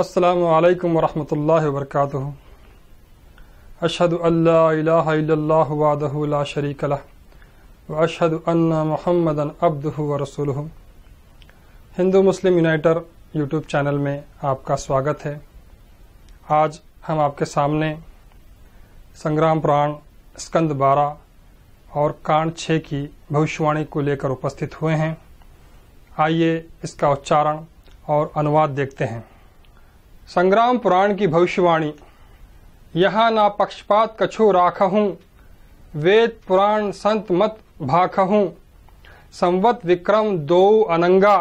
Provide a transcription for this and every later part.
असलकम वरहमल वर्क अशद वादला शरीक व अशद अन्ना मोहम्मदन अब्द व रसूल Hindu Muslim uniter YouTube channel में आपका स्वागत है आज हम आपके सामने संग्राम प्राण स्कंद बारह और कांड छः की भविष्यवाणी को लेकर उपस्थित हुए हैं आइए इसका उच्चारण और अनुवाद देखते हैं संग्राम पुराण की भविष्यवाणी यहाँ ना पक्षपात कछु हूँ वेद पुराण संत मत हूँ संवत विक्रम दो अनंगा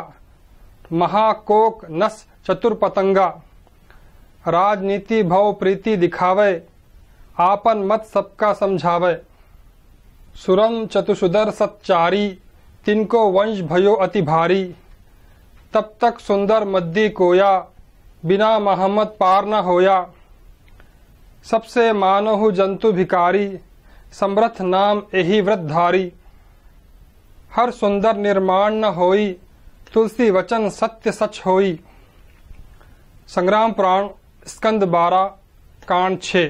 महाकोक नस चतुर्पतंगा राजनीति भव प्रीति दिखावे आपन मत सबका समझावे सुरम चतुसुदर सत्चारी तिनको वंश भयो अति भारी तब तक सुंदर मद्दी कोया बिना मोहम्मद पार न होया सबसे मानोहु जंतु भिकारी समृथ नाम यही व्रतधारी हर सुंदर निर्माण न होई तुलसी वचन सत्य सच होई संग्राम पुराण स्कंद बारह कांड छ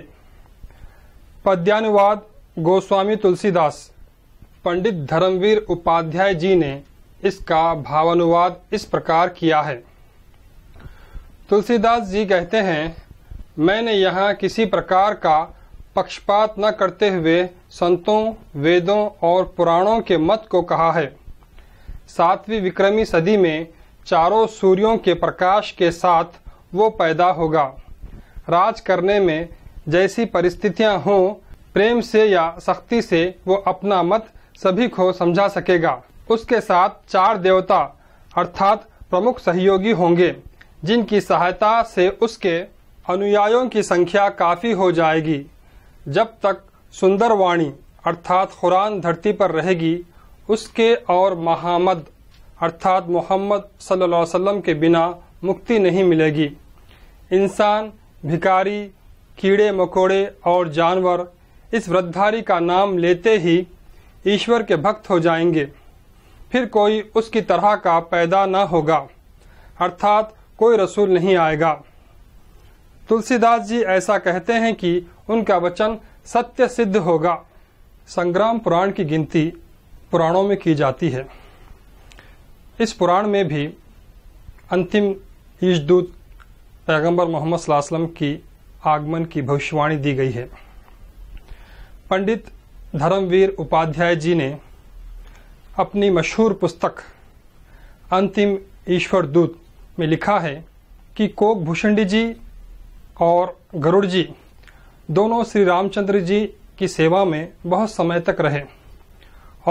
पद्यानुवाद गोस्वामी तुलसीदास पंडित धर्मवीर उपाध्याय जी ने इसका भावानुवाद इस प्रकार किया है तुलसीदास जी कहते हैं मैंने यहाँ किसी प्रकार का पक्षपात न करते हुए संतों वेदों और पुराणों के मत को कहा है सातवीं विक्रमी सदी में चारों सूर्यों के प्रकाश के साथ वो पैदा होगा राज करने में जैसी परिस्थितियां हों प्रेम से या सख्ती से वो अपना मत सभी को समझा सकेगा उसके साथ चार देवता अर्थात प्रमुख सहयोगी होंगे जिनकी सहायता से उसके अनुयायियों की संख्या काफ़ी हो जाएगी जब तक सुंदर वाणी अर्थात कुरान धरती पर रहेगी उसके और महामद अर्थात मोहम्मद सल्लल्लाहु अलैहि वसल्लम के बिना मुक्ति नहीं मिलेगी इंसान भिकारी कीड़े मकोड़े और जानवर इस वृद्धारी का नाम लेते ही ईश्वर के भक्त हो जाएंगे फिर कोई उसकी तरह का पैदा न होगा अर्थात कोई रसूल नहीं आएगा तुलसीदास जी ऐसा कहते हैं कि उनका वचन सत्य सिद्ध होगा संग्राम पुराण की गिनती पुराणों में की जाती है इस पुराण में भी अंतिम ईशदूत पैगंबर मोहम्मद सलाम की आगमन की भविष्यवाणी दी गई है पंडित धर्मवीर उपाध्याय जी ने अपनी मशहूर पुस्तक अंतिम ईश्वर दूत में लिखा है कि कोक भूषणी जी और गरुड़ जी दोनों श्री रामचंद्र जी की सेवा में बहुत समय तक रहे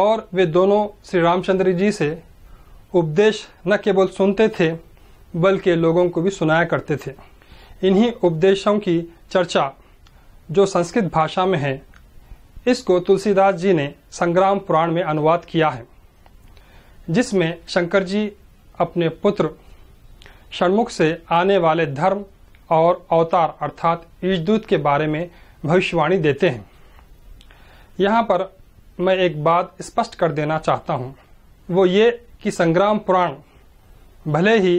और वे दोनों श्री रामचंद्र जी से उपदेश न केवल सुनते थे बल्कि लोगों को भी सुनाया करते थे इन्हीं उपदेशों की चर्चा जो संस्कृत भाषा में है इसको तुलसीदास जी ने संग्राम पुराण में अनुवाद किया है जिसमें शंकर जी अपने पुत्र षणमुख से आने वाले धर्म और अवतार अर्थात ईजदूत के बारे में भविष्यवाणी देते हैं यहाँ पर मैं एक बात स्पष्ट कर देना चाहता हूँ वो ये कि संग्राम पुराण भले ही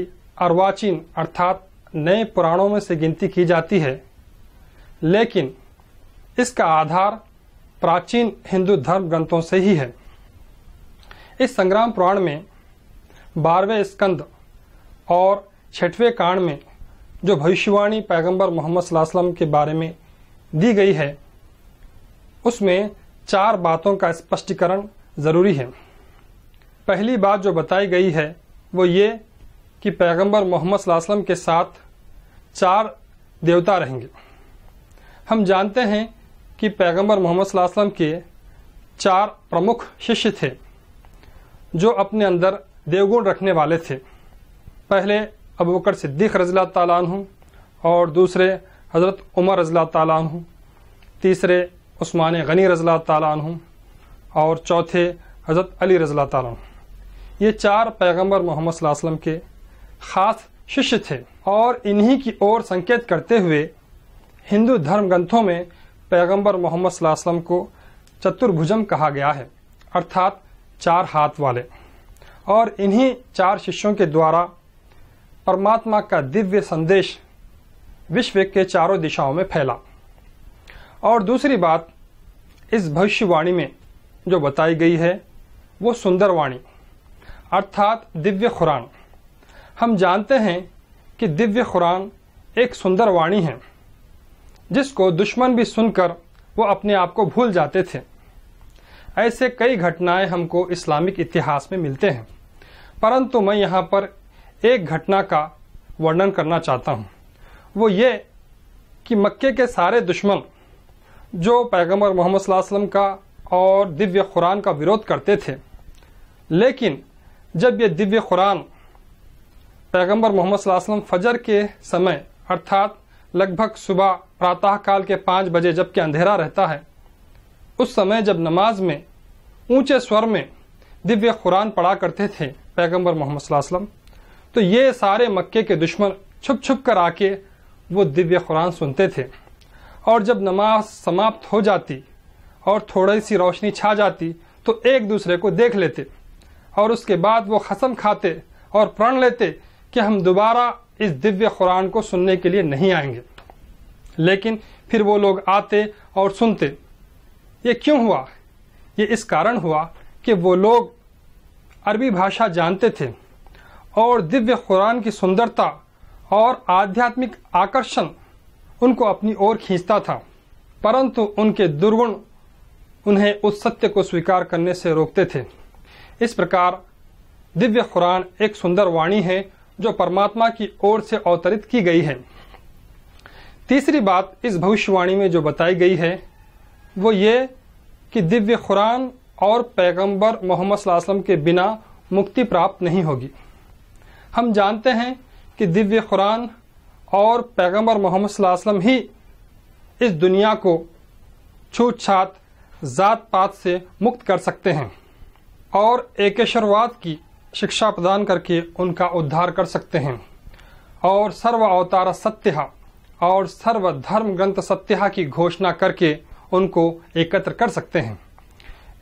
अर्वाचीन अर्थात नए पुराणों में से गिनती की जाती है लेकिन इसका आधार प्राचीन हिंदू धर्म ग्रंथों से ही है इस संग्राम पुराण में बारहवें स्कंद और छठवें कांड में जो भविष्यवाणी पैगंबर मोहम्मद वसल्लम के बारे में दी गई है उसमें चार बातों का स्पष्टीकरण ज़रूरी है पहली बात जो बताई गई है वो ये कि पैगंबर मोहम्मद वसल्लम के साथ चार देवता रहेंगे हम जानते हैं कि पैगंबर मोहम्मद वसल्लम के चार प्रमुख शिष्य थे जो अपने अंदर देवगुण रखने वाले थे पहले अब बकर सिद्दीक रजील हूँ और दूसरे हज़रत उमर रजील हूँ तीसरे उस्मान गनी रजील हूँ और चौथे हज़रत अली रजिला तु ये चार पैगंबर मोहम्मद वसलम के ख़ास शिष्य थे और इन्हीं की ओर संकेत करते हुए हिंदू धर्म ग्रंथों में पैगंबर मोहम्मद वसलम को चतुर्भुजम कहा गया है अर्थात चार हाथ वाले और इन्हीं चार शिष्यों के द्वारा परमात्मा का दिव्य संदेश विश्व के चारों दिशाओं में फैला और दूसरी बात इस भविष्यवाणी में जो बताई गई है वो सुंदर वाणी अर्थात दिव्य खुरान हम जानते हैं कि दिव्य खुरान एक सुंदर वाणी है जिसको दुश्मन भी सुनकर वो अपने आप को भूल जाते थे ऐसे कई घटनाएं हमको इस्लामिक इतिहास में मिलते हैं परंतु मैं यहाँ पर एक घटना का वर्णन करना चाहता हूँ वो ये कि मक्के के सारे दुश्मन जो पैगंबर मोहम्मद वसल्लम का और दिव्य कुरान का विरोध करते थे लेकिन जब ये दिव्य कुरान पैगंबर मोहम्मद वसल्लम फजर के समय अर्थात लगभग सुबह प्रातःकाल के पाँच बजे जबकि अंधेरा रहता है उस समय जब नमाज में ऊंचे स्वर में दिव्य कुरान पढ़ा करते थे पैगंबर मोहम्मद वसल्लम तो ये सारे मक्के के दुश्मन छुप छुप कर आके वो दिव्य कुरान सुनते थे और जब नमाज समाप्त हो जाती और थोड़ी सी रोशनी छा जाती तो एक दूसरे को देख लेते और उसके बाद वो खसम खाते और प्रण लेते कि हम दोबारा इस दिव्य कुरान को सुनने के लिए नहीं आएंगे लेकिन फिर वो लोग आते और सुनते ये क्यों हुआ ये इस कारण हुआ कि वो लोग अरबी भाषा जानते थे और दिव्य कुरान की सुंदरता और आध्यात्मिक आकर्षण उनको अपनी ओर खींचता था परंतु उनके दुर्गुण उन्हें उस सत्य को स्वीकार करने से रोकते थे इस प्रकार दिव्य कुरान एक सुंदर वाणी है जो परमात्मा की ओर से अवतरित की गई है तीसरी बात इस भविष्यवाणी में जो बताई गई है वो ये कि दिव्य कुरान और पैगंबर मोहम्मद के बिना मुक्ति प्राप्त नहीं होगी हम जानते हैं कि दिव्य कुरान और पैगंबर मोहम्मद वसल्लम ही इस दुनिया को छूतछात ज़ात पात से मुक्त कर सकते हैं और एकेश्वरवाद की शिक्षा प्रदान करके उनका उद्धार कर सकते हैं और सर्व अवतार सत्या और सर्व धर्म ग्रंथ सत्या की घोषणा करके उनको एकत्र कर सकते हैं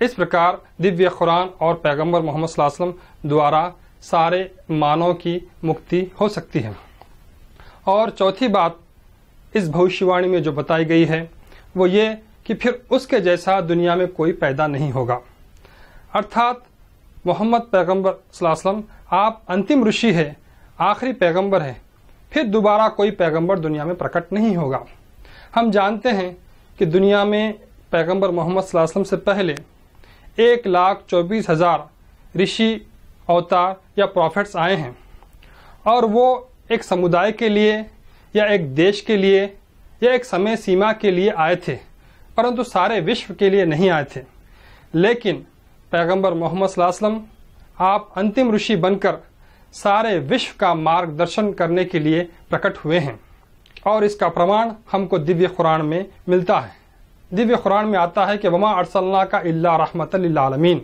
इस प्रकार दिव्य कुरान और पैगंबर मोहम्मद द्वारा सारे मानव की मुक्ति हो सकती है और चौथी बात इस भविष्यवाणी में जो बताई गई है वो ये कि फिर उसके जैसा दुनिया में कोई पैदा नहीं होगा अर्थात मोहम्मद पैगम्बर वसलम आप अंतिम ऋषि है आखिरी पैगंबर है फिर दोबारा कोई पैगंबर दुनिया में प्रकट नहीं होगा हम जानते हैं कि दुनिया में पैगंबर मोहम्मद से पहले एक लाख चौबीस हजार ऋषि अवतार या प्रॉफिट्स आए हैं और वो एक समुदाय के लिए या एक देश के लिए या एक समय सीमा के लिए आए थे परंतु सारे विश्व के लिए नहीं आए थे लेकिन पैगंबर मोहम्मद वसल्लम आप अंतिम ऋषि बनकर सारे विश्व का मार्गदर्शन करने के लिए प्रकट हुए हैं और इसका प्रमाण हमको दिव्य कुरान में मिलता है दिव्य कुरान में आता है कि वमा अरसल्ला का इल्ला रहमत आलमीन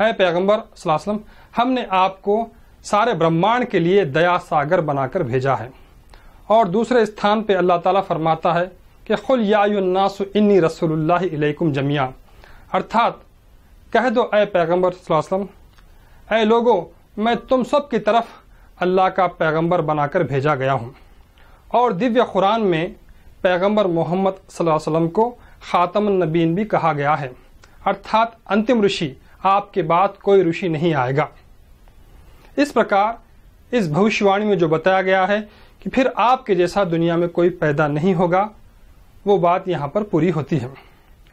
है पैगम्बर वसल्लम हमने आपको सारे ब्रह्मांड के लिए दया सागर बनाकर भेजा है और दूसरे स्थान पे अल्लाह ताला फरमाता है कि खुल यायुन्नासु इन्नी रसोल्लाकुम जमिया अर्थात कह दो ए पैगम्बर वसल्लम ए लोगो मैं तुम सब की तरफ अल्लाह का पैगम्बर बनाकर भेजा गया हूँ और दिव्य कुरान में पैगम्बर मोहम्मद वसल्लम को ख़ातम नबीन भी कहा गया है अर्थात अंतिम ऋषि आपके बाद कोई ऋषि नहीं आएगा इस प्रकार इस भविष्यवाणी में जो बताया गया है कि फिर आपके जैसा दुनिया में कोई पैदा नहीं होगा वो बात यहाँ पर पूरी होती है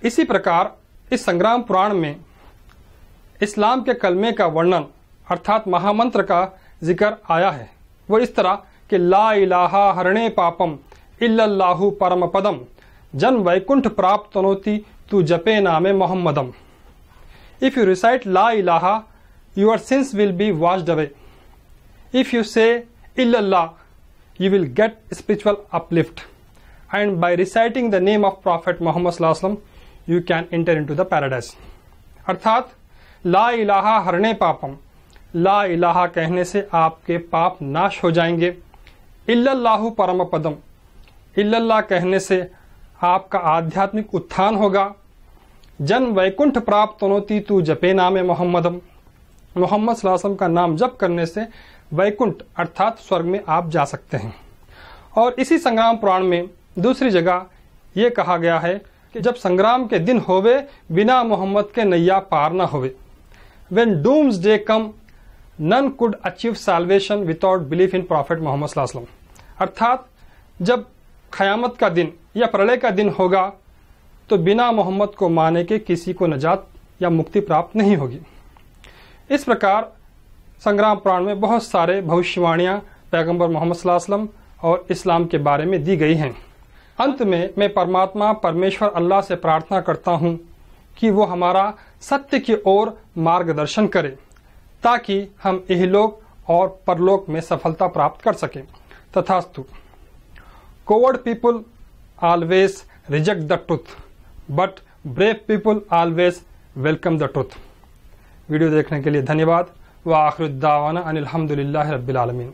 इसी प्रकार इस संग्राम पुराण में इस्लाम के कलमे का वर्णन अर्थात महामंत्र का जिक्र आया है वो इस तरह कि ला इलाहा हरणे पापम इल्लाहु परम पदम जन वैकुंठ प्राप्त तनोती तू जपे नामे मोहम्मदम If you recite La ilaha, your sins will be washed away. If you say Illallah, you will get spiritual uplift. And by reciting the name of Prophet Muhammad you can enter into the paradise. अर्थात ला इलाहा हरने पापम ला इलाहा कहने से आपके पाप नाश हो जाएंगे इल्लाहु परम पदम इल्लाह कहने से आपका आध्यात्मिक उत्थान होगा जन वैकुंठ प्राप्त होती तू जपे नाम मोहम्मदम मोहम्मद सलासम का नाम जप करने से वैकुंठ अर्थात स्वर्ग में आप जा सकते हैं और इसी संग्राम पुराण में दूसरी जगह ये कहा गया है कि जब संग्राम के दिन होवे बिना मोहम्मद के नैया पार न होवे when doomsday come none could achieve salvation without belief in prophet Muhammad अर्थात जब खयामत का दिन या प्रलय का दिन होगा तो बिना मोहम्मद को माने के किसी को नजात या मुक्ति प्राप्त नहीं होगी इस प्रकार संग्राम प्राण में बहुत सारे भविष्यवाणियाँ पैगंबर मोहम्मद वसल्लम और इस्लाम के बारे में दी गई हैं अंत में मैं परमात्मा परमेश्वर अल्लाह से प्रार्थना करता हूँ कि वो हमारा सत्य की ओर मार्गदर्शन करे ताकि हम इहलोक और परलोक में सफलता प्राप्त कर सकें तथास्तु coward people always reject the truth but brave people always welcome the truth video देखने के लिए धन्यवाद व आखिर दावाना अनिलहमदिल्ला रबीआलमीन